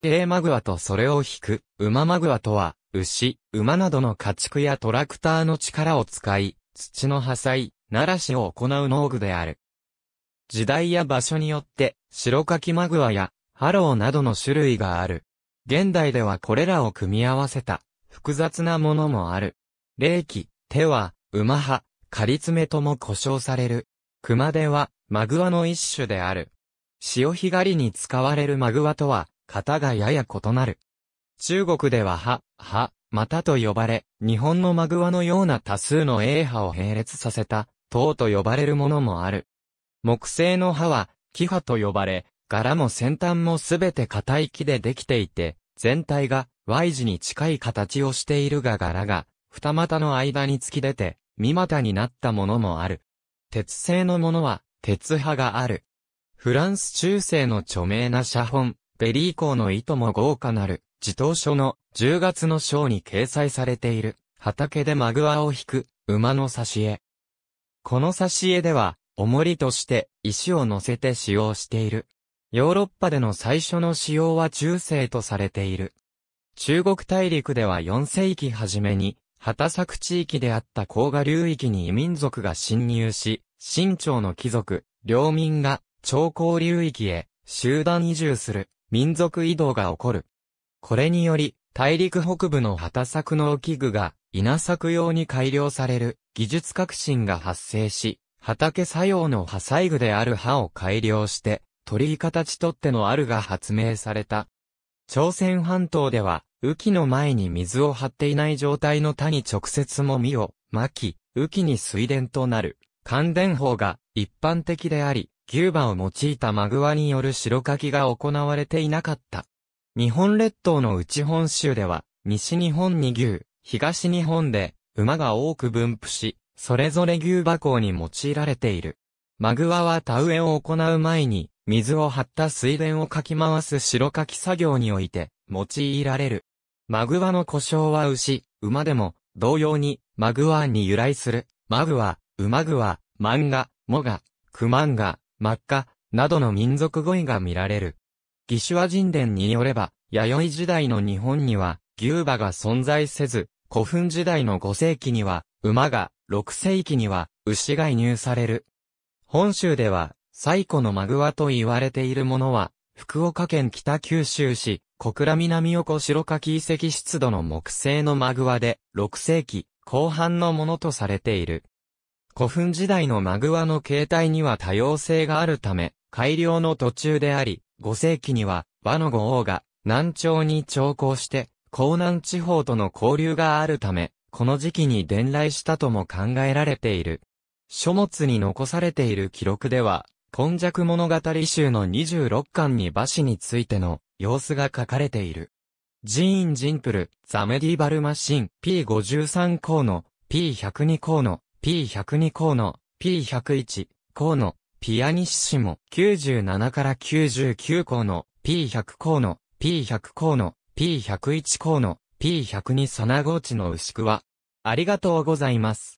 レーマグワとそれを引く、馬マグワとは、牛、馬などの家畜やトラクターの力を使い、土の破砕、ならしを行う農具である。時代や場所によって、白柿マグワや、ハローなどの種類がある。現代ではこれらを組み合わせた、複雑なものもある。霊気、手は、馬派、仮爪とも呼称される。熊手は、マグワの一種である。潮干狩りに使われるマグワとは、型がやや異なる。中国では歯、歯、股と呼ばれ、日本のマグワのような多数の A 歯を並列させた、塔と呼ばれるものもある。木製の歯は、木歯と呼ばれ、柄も先端もすべて硬い木でできていて、全体が Y 字に近い形をしているが柄が、二股の間に突き出て、三股になったものもある。鉄製のものは、鉄派がある。フランス中世の著名な写本、ベリー校の意図も豪華なる、自動書の10月の章に掲載されている、畑でマグワを引く、馬の挿絵。この挿絵では、重りとして石を乗せて使用している。ヨーロッパでの最初の使用は中世とされている。中国大陸では4世紀初めに、畑作地域であった甲賀流域に異民族が侵入し、清朝の貴族、領民が、長江流域へ集団移住する。民族移動が起こる。これにより、大陸北部の畑作農機具が稲作用に改良される技術革新が発生し、畑作用の破細具である刃を改良して、鳥居形とってのあるが発明された。朝鮮半島では、雨季の前に水を張っていない状態の田に直接も実をまき、雨季に水田となる、乾田法が一般的であり、キューバを用いたマグワによる白書きが行われていなかった。日本列島の内本州では、西日本に牛、東日本で馬が多く分布し、それぞれ牛馬行に用いられている。マグワは田植えを行う前に、水を張った水田をかき回す白かき作業において、用いられる。マグワの故障は牛、馬でも、同様に、マグワに由来する、マグワ、ウマグワ、マンガ、モガ、クマンガ、真っ赤、などの民族語彙が見られる。義手話人伝によれば、弥生時代の日本には、牛馬が存在せず、古墳時代の5世紀には、馬が、6世紀には、牛が移入される。本州では、最古のマグワと言われているものは、福岡県北九州市、小倉南横白柿遺跡湿度の木製のマグワで、6世紀後半のものとされている。古墳時代のマグワの形態には多様性があるため、改良の途中であり、5世紀には、和の五王が、南朝に調校して、江南地方との交流があるため、この時期に伝来したとも考えられている。書物に残されている記録では、今弱物語集の26巻に馬氏についての様子が書かれている。ジーン・ジンプル、ザメディバルマシン、P53 項の、P102 項の、P102 項の P101 項のピアニッシモ97から99項の P100 項の P100 項の P101 項の P102 サナゴーチの牛久は、ありがとうございます。